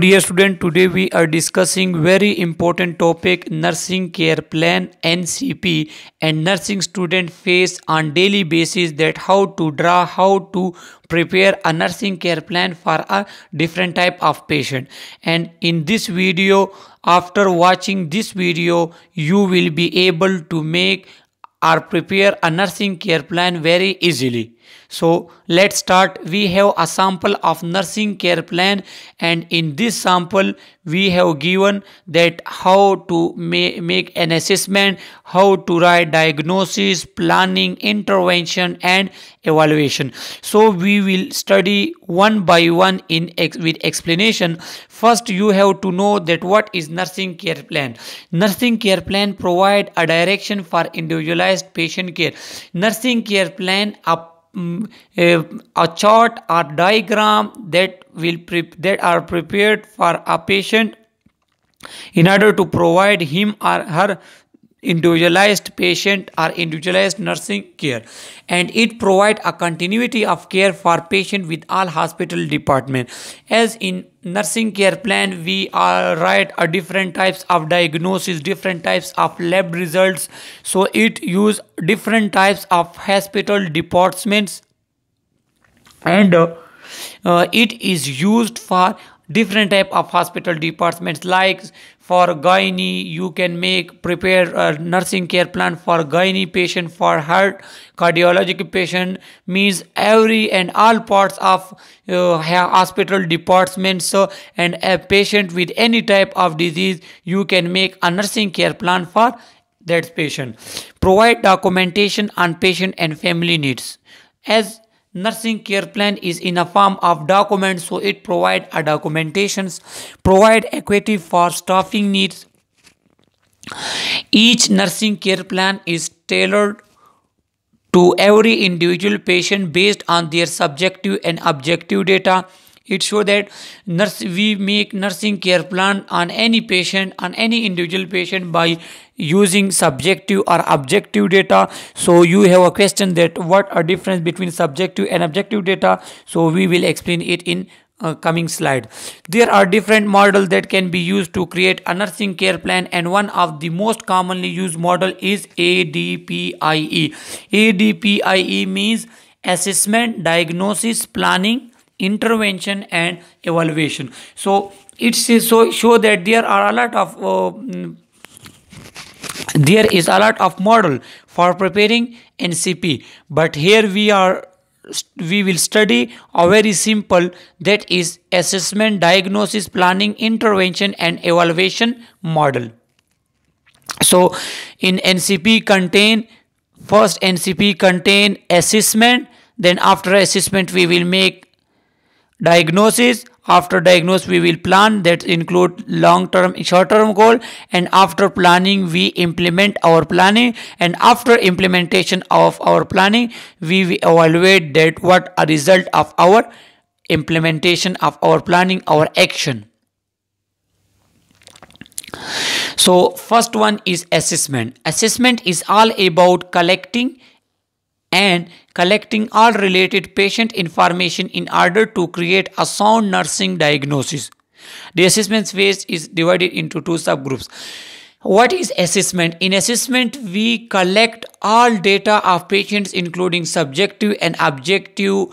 Dear student, today we are discussing very important topic nursing care plan NCP and nursing student face on daily basis that how to draw, how to prepare a nursing care plan for a different type of patient. And in this video, after watching this video, you will be able to make or prepare a nursing care plan very easily. So let's start. We have a sample of nursing care plan and in this sample we have given that how to ma make an assessment, how to write diagnosis, planning, intervention and evaluation. So we will study one by one in ex with explanation. First you have to know that what is nursing care plan. Nursing care plan provide a direction for individualized patient care. Nursing care plan up Mm, a, chart or diagram that will pre- that are prepared for a patient in order to provide him or her individualized patient or individualized nursing care and it provide a continuity of care for patient with all hospital department as in nursing care plan we are write a different types of diagnosis different types of lab results so it use different types of hospital departments and uh, uh, it is used for different type of hospital departments like for gynae you can make prepare a nursing care plan for gynae patient for heart cardiologic patient means every and all parts of uh, hospital departments so and a patient with any type of disease you can make a nursing care plan for that patient provide documentation on patient and family needs as nursing care plan is in a form of document so it provide a documentations provide equity for staffing needs each nursing care plan is tailored to every individual patient based on their subjective and objective data it shows that nurse we make nursing care plan on any patient on any individual patient by using subjective or objective data so you have a question that what a difference between subjective and objective data so we will explain it in uh, coming slide there are different models that can be used to create a nursing care plan and one of the most commonly used model is ADPIE ADPIE means assessment diagnosis planning intervention and evaluation so it's so show that there are a lot of uh, mm, there is a lot of model for preparing ncp but here we are we will study a very simple that is assessment diagnosis planning intervention and evaluation model so in ncp contain first ncp contain assessment then after assessment we will make diagnosis after diagnosis we will plan that include long term short term goal and after planning we implement our planning and after implementation of our planning we evaluate that what a result of our implementation of our planning our action so first one is assessment assessment is all about collecting and collecting all related patient information in order to create a sound nursing diagnosis. The assessment phase is divided into two subgroups. What is assessment? In assessment, we collect all data of patients including subjective and objective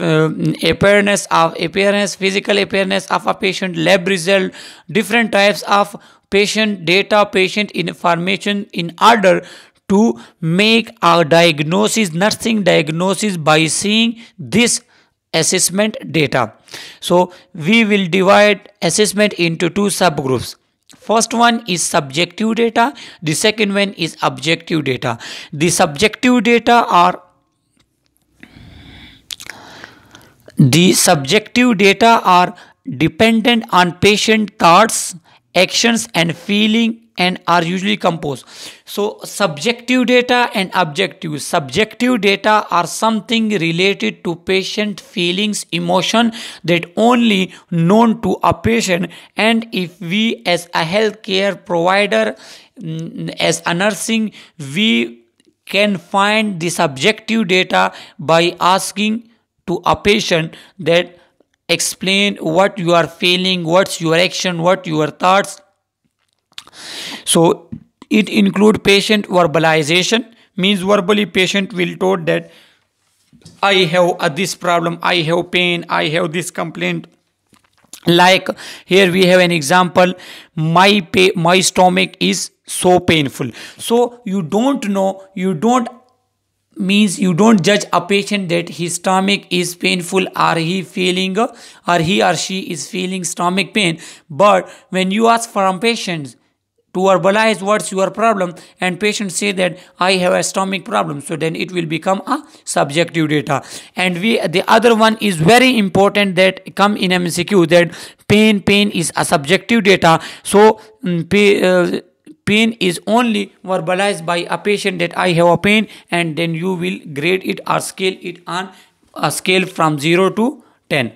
uh, appearance of appearance, physical appearance of a patient, lab result, different types of patient data, patient information in order to make a diagnosis, nursing diagnosis by seeing this assessment data. So we will divide assessment into two subgroups. First one is subjective data. The second one is objective data. The subjective data are the subjective data are dependent on patient thoughts, actions and feeling and are usually composed so subjective data and objective subjective data are something related to patient feelings emotion that only known to a patient and if we as a healthcare provider mm, as a nursing we can find the subjective data by asking to a patient that explain what you are feeling what's your action what your thoughts so it include patient verbalization means verbally patient will told that I have uh, this problem, I have pain, I have this complaint. Like here we have an example, my my stomach is so painful. So you don't know, you don't means you don't judge a patient that his stomach is painful or he feeling or uh, he or she is feeling stomach pain. But when you ask from patients, to verbalize what's your problem and patient say that i have a stomach problem so then it will become a subjective data and we the other one is very important that come in mcq that pain pain is a subjective data so um, mm, pay, uh, pain is only verbalized by a patient that i have a pain and then you will grade it or scale it on a scale from 0 to 10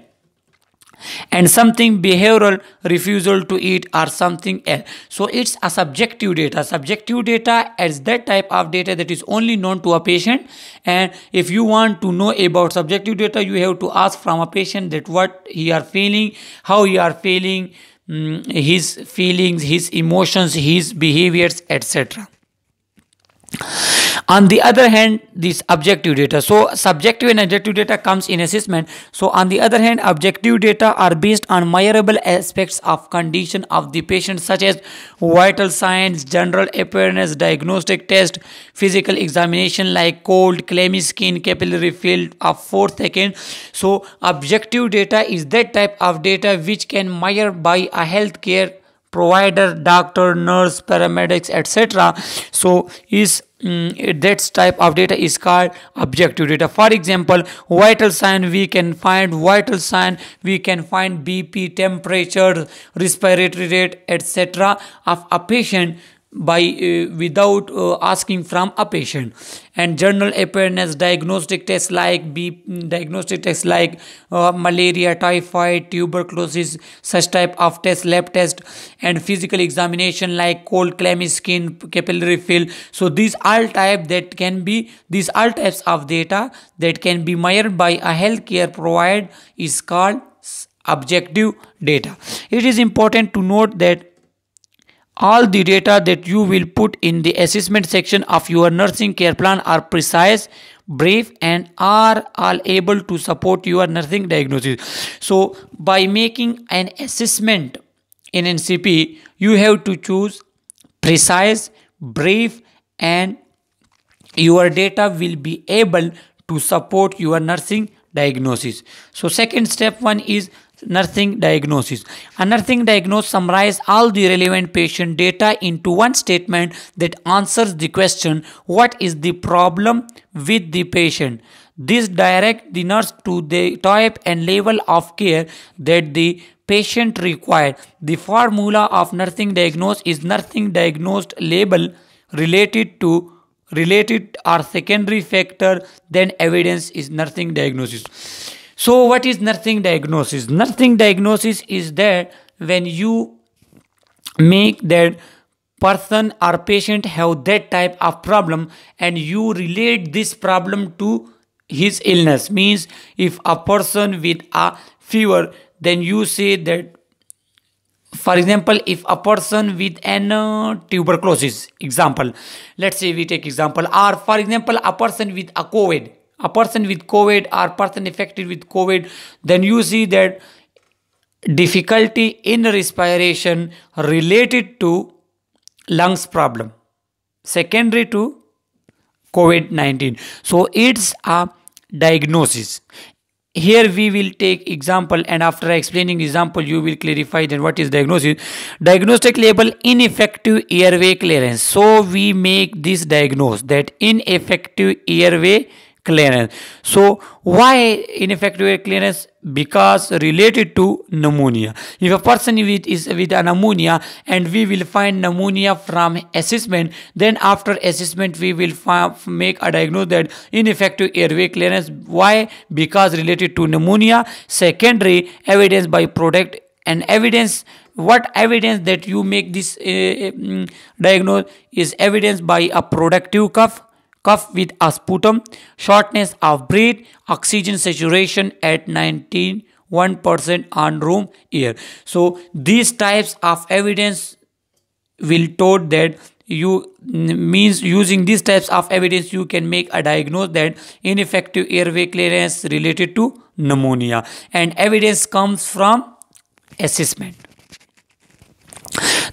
and something behavioral refusal to eat or something else so it's a subjective data subjective data is that type of data that is only known to a patient and if you want to know about subjective data you have to ask from a patient that what he are feeling how he are feeling mm, his feelings his emotions his behaviors etc on the other hand this objective data so subjective and objective data comes in assessment so on the other hand objective data are based on measurable aspects of condition of the patient such as vital signs general appearance diagnostic test physical examination like cold clammy skin capillary field of seconds. so objective data is that type of data which can measure by a healthcare provider doctor nurse paramedics etc so is mm, that type of data is called objective data for example vital sign we can find vital sign we can find bp temperature respiratory rate etc of a patient by uh, without uh, asking from a patient and general appearance, diagnostic tests like B, mm, diagnostic tests like uh, malaria typhoid tuberculosis such type of test lab test and physical examination like cold clammy skin capillary fill so these all type that can be these all types of data that can be measured by a healthcare provider is called objective data it is important to note that all the data that you will put in the assessment section of your nursing care plan are precise, brief and are all able to support your nursing diagnosis. So by making an assessment in NCP, you have to choose precise, brief and your data will be able to support your nursing diagnosis. So second step one is nursing diagnosis. A nursing diagnosis summarizes all the relevant patient data into one statement that answers the question, what is the problem with the patient? This directs the nurse to the type and level of care that the patient required. The formula of nursing diagnosis is nursing diagnosed label related to related or secondary factor then evidence is nursing diagnosis. So, what is nothing diagnosis? Nothing diagnosis is that when you make that person or patient have that type of problem and you relate this problem to his illness means if a person with a fever then you say that for example if a person with an uh, tuberculosis example let's say we take example or for example a person with a covid a person with COVID or person affected with COVID, then you see that difficulty in respiration related to lungs problem, secondary to COVID-19. So it's a diagnosis. Here we will take example and after explaining example you will clarify then what is diagnosis. Diagnostic label ineffective airway clearance. So we make this diagnose that ineffective airway clearance. So why ineffective air clearance? Because related to pneumonia. If a person with, is with a pneumonia and we will find pneumonia from assessment, then after assessment we will make a diagnosis that ineffective airway clearance. Why? Because related to pneumonia. Secondary evidence by product and evidence what evidence that you make this uh, eh, eh, mm, diagnosis is evidence by a productive cuff cough with a sputum, shortness of breath, oxygen saturation at 19 percent on room air. So these types of evidence will told that you means using these types of evidence you can make a diagnosis that ineffective airway clearance related to pneumonia and evidence comes from assessment.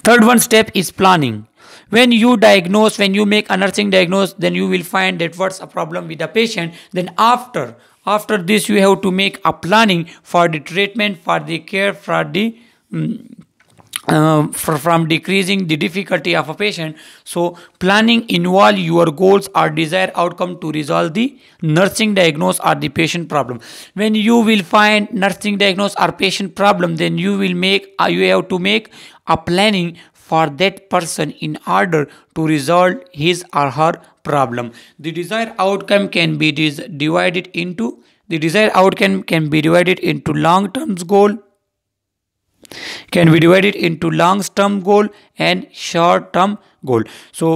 Third one step is planning when you diagnose when you make a nursing diagnosis then you will find that what's a problem with the patient then after after this you have to make a planning for the treatment for the care for the um, uh, for, from decreasing the difficulty of a patient so planning involve your goals or desired outcome to resolve the nursing diagnosis or the patient problem when you will find nursing diagnosis or patient problem then you will make uh, you have to make a planning for that person in order to resolve his or her problem. The desired outcome can be divided into the desired outcome can be divided into long-term goal can be divided into long-term goal and short-term goal. So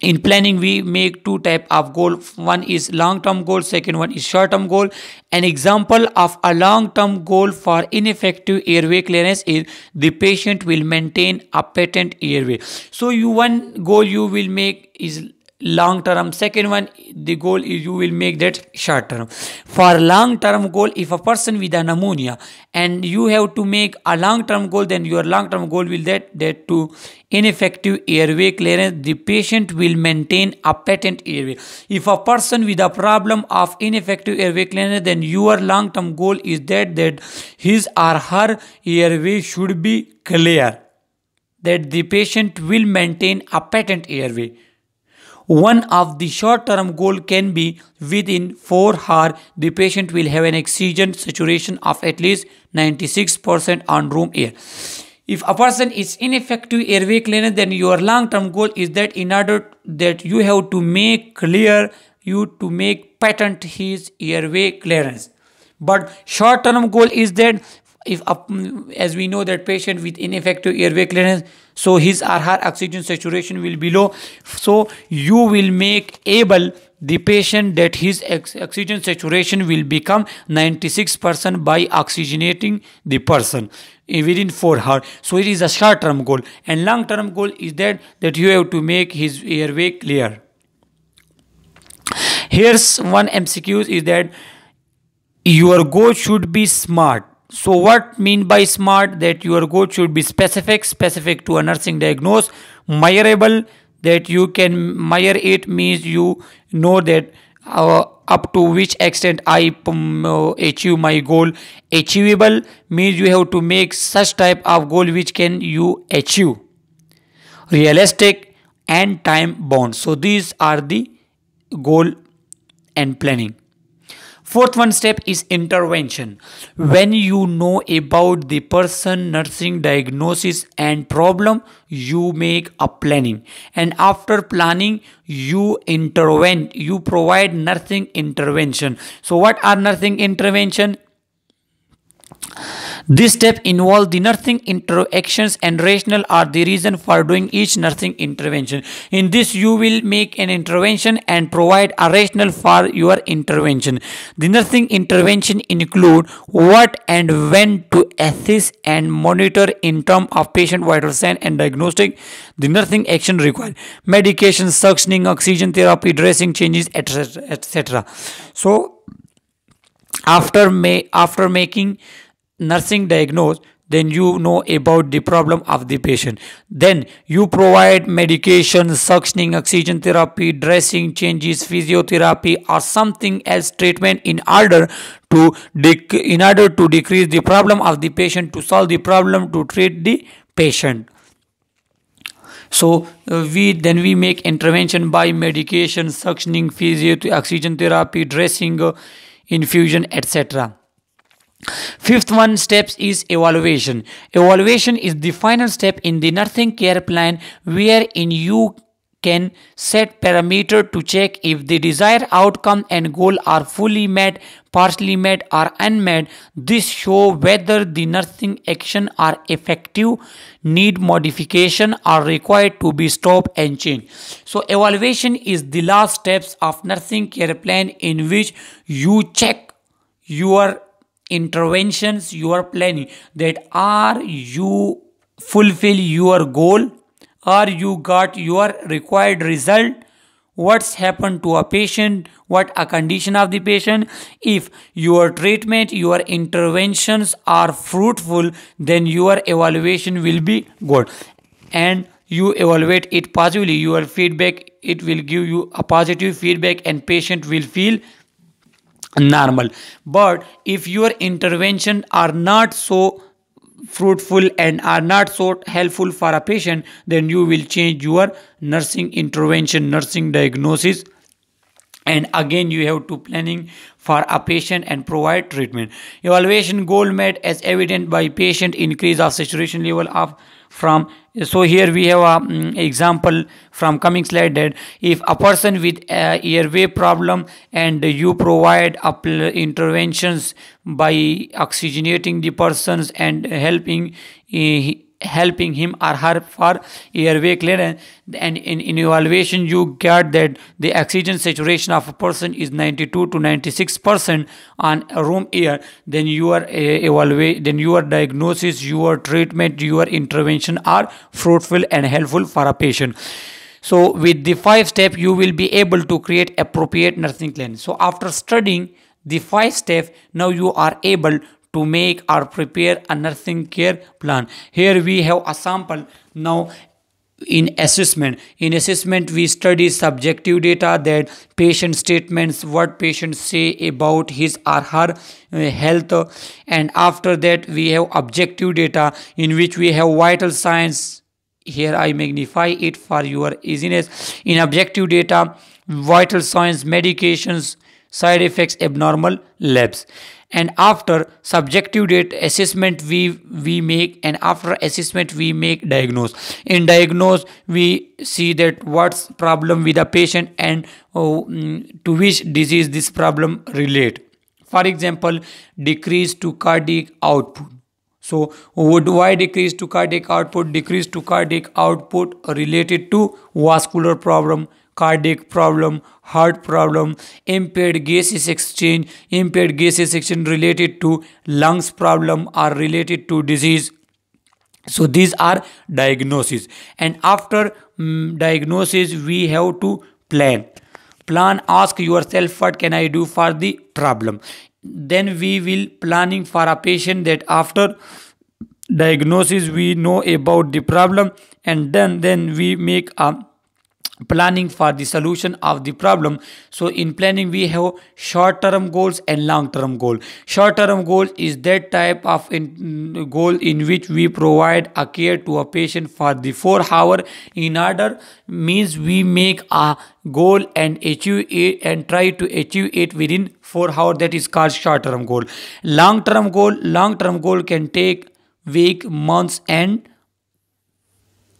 in planning we make two type of goal one is long term goal second one is short term goal an example of a long term goal for ineffective airway clearance is the patient will maintain a patent airway so you one goal you will make is long term second one the goal is you will make that short term for long term goal if a person with an pneumonia and you have to make a long term goal then your long term goal will that that to ineffective airway clearance the patient will maintain a patent airway if a person with a problem of ineffective airway clearance then your long term goal is that that his or her airway should be clear that the patient will maintain a patent airway one of the short-term goal can be within 4 hours the patient will have an oxygen saturation of at least 96% on room air. If a person is ineffective airway cleaner, then your long-term goal is that in order that you have to make clear, you to make patent his airway clearance. But short-term goal is that if as we know that patient with ineffective airway clearance so his or her oxygen saturation will be low so you will make able the patient that his oxygen saturation will become 96% by oxygenating the person within 4 hours so it is a short term goal and long term goal is that that you have to make his airway clear here's one mcqs is that your goal should be smart so what mean by smart? That your goal should be specific, specific to a nursing diagnosis, measurable, that you can measure it means you know that uh, up to which extent I um, uh, achieve my goal. Achievable means you have to make such type of goal which can you achieve. Realistic and time bound. So these are the goal and planning. Fourth one step is intervention. When you know about the person, nursing diagnosis and problem, you make a planning. And after planning, you intervene. You provide nursing intervention. So what are nursing intervention? This step involves the nursing interactions and rational are the reason for doing each nursing intervention. In this you will make an intervention and provide a rational for your intervention. The nursing intervention include what and when to assist and monitor in terms of patient vital sign and diagnostic. The nursing action required medication, suctioning, oxygen therapy, dressing changes, etc. etc. So after may after making nursing diagnose then you know about the problem of the patient then you provide medication suctioning oxygen therapy dressing changes physiotherapy or something else treatment in order to in order to decrease the problem of the patient to solve the problem to treat the patient so uh, we then we make intervention by medication suctioning physiotherapy oxygen therapy dressing uh, infusion etc Fifth one steps is evaluation. Evaluation is the final step in the nursing care plan wherein you can set parameter to check if the desired outcome and goal are fully met, partially met or unmet. This show whether the nursing action are effective, need modification are required to be stopped and changed. So evaluation is the last steps of nursing care plan in which you check your interventions you are planning that are you fulfill your goal or you got your required result what's happened to a patient what a condition of the patient if your treatment your interventions are fruitful then your evaluation will be good and you evaluate it positively your feedback it will give you a positive feedback and patient will feel normal but if your intervention are not so fruitful and are not so helpful for a patient then you will change your nursing intervention nursing diagnosis and again you have to planning for a patient and provide treatment evaluation goal met as evident by patient increase of saturation level of from so here we have a um, example from coming slide that if a person with uh, airway problem and you provide interventions by oxygenating the persons and helping uh, helping him or her for airway clearance and in, in evaluation you get that the oxygen saturation of a person is 92 to 96 percent on room air then your uh, evaluate then your diagnosis your treatment your intervention are fruitful and helpful for a patient so with the five step you will be able to create appropriate nursing plan so after studying the five step now you are able to make or prepare a nursing care plan. Here we have a sample. Now in assessment in assessment we study subjective data that patient statements what patients say about his or her uh, health and after that we have objective data in which we have vital signs here i magnify it for your easiness in objective data vital signs medications side effects abnormal labs and after subjective date assessment we we make and after assessment we make diagnose in diagnose we see that what's problem with the patient and oh, mm, to which disease this problem relate for example decrease to cardiac output so would why decrease to cardiac output? Decrease to cardiac output related to vascular problem, cardiac problem, heart problem, impaired gases exchange, impaired gases exchange related to lungs problem or related to disease. So these are diagnoses. And after mm, diagnosis, we have to plan plan ask yourself what can i do for the problem then we will planning for a patient that after diagnosis we know about the problem and then then we make a planning for the solution of the problem so in planning we have short term goals and long term goal short term goal is that type of in, mm, goal in which we provide a care to a patient for the 4 hour in order means we make a goal and achieve it and try to achieve it within 4 hour that is called short term goal long term goal long term goal can take week months and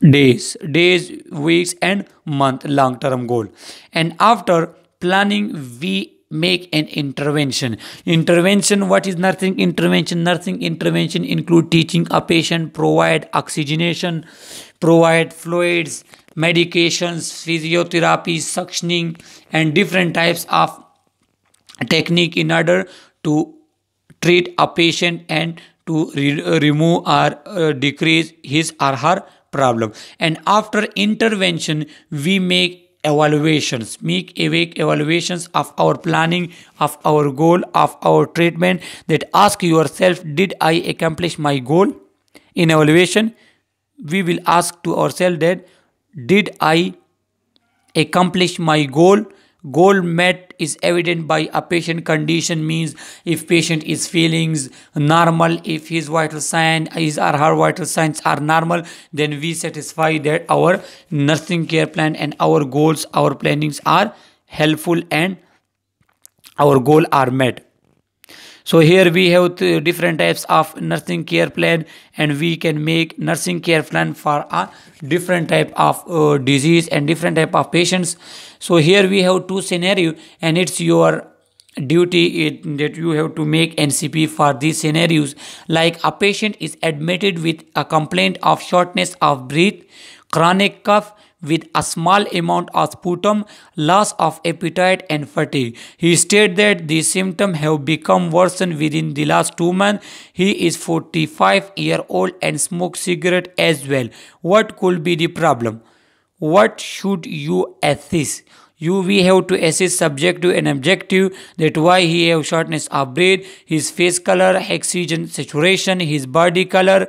days days weeks and month long term goal and after planning we make an intervention intervention what is nursing intervention nursing intervention include teaching a patient provide oxygenation provide fluids medications physiotherapy suctioning and different types of technique in order to treat a patient and to re remove or uh, decrease his or her problem and after intervention we make evaluations make awake evaluations of our planning of our goal of our treatment that ask yourself did i accomplish my goal in evaluation we will ask to ourselves that did i accomplish my goal goal met is evident by a patient condition means if patient is feelings normal if his vital sign his or her vital signs are normal then we satisfy that our nursing care plan and our goals our plannings are helpful and our goal are met so here we have different types of nursing care plan and we can make nursing care plan for a different type of uh, disease and different type of patients so here we have two scenario and it's your duty it, that you have to make ncp for these scenarios like a patient is admitted with a complaint of shortness of breath chronic cough with a small amount of sputum, loss of appetite and fatigue. He stated that the symptoms have become worsened within the last two months. He is 45 year old and smokes cigarette as well. What could be the problem? What should you assess? You we have to assess subjective and objective. That why he have shortness of breath, his face color, oxygen saturation, his body color,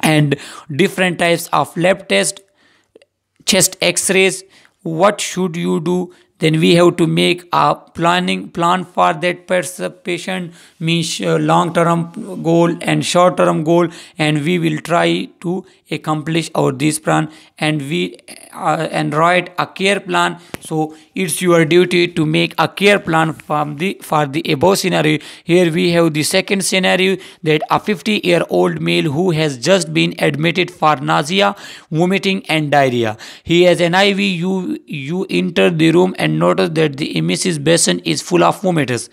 and different types of lab test chest x-rays what should you do then we have to make a planning plan for that patient means uh, long term goal and short term goal and we will try to accomplish our this plan and we uh, and write a care plan so it's your duty to make a care plan from the for the above scenario here we have the second scenario that a 50 year old male who has just been admitted for nausea vomiting and diarrhea he has an iv you you enter the room and notice that the mrs basin is full of vomiters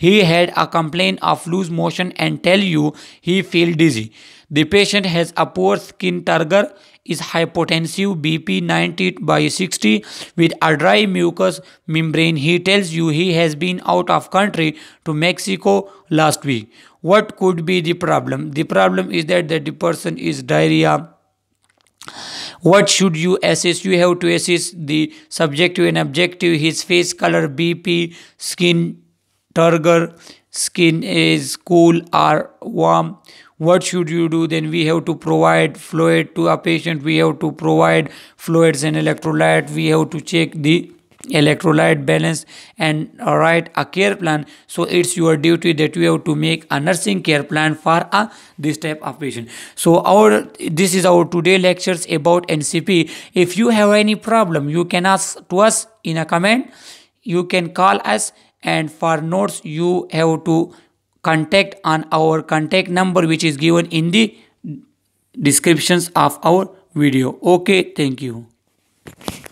he had a complaint of loose motion and tell you he feel dizzy the patient has a poor skin turgor, is hypotensive, BP 90 by 60 with a dry mucous membrane. He tells you he has been out of country to Mexico last week. What could be the problem? The problem is that the person is diarrhea what should you assess you have to assess the subjective and objective his face color bp skin turgor skin is cool or warm what should you do then we have to provide fluid to a patient we have to provide fluids and electrolyte we have to check the electrolyte balance and write a care plan so it's your duty that you have to make a nursing care plan for a uh, this type of patient so our this is our today lectures about ncp if you have any problem you can ask to us in a comment you can call us and for notes you have to contact on our contact number which is given in the descriptions of our video okay thank you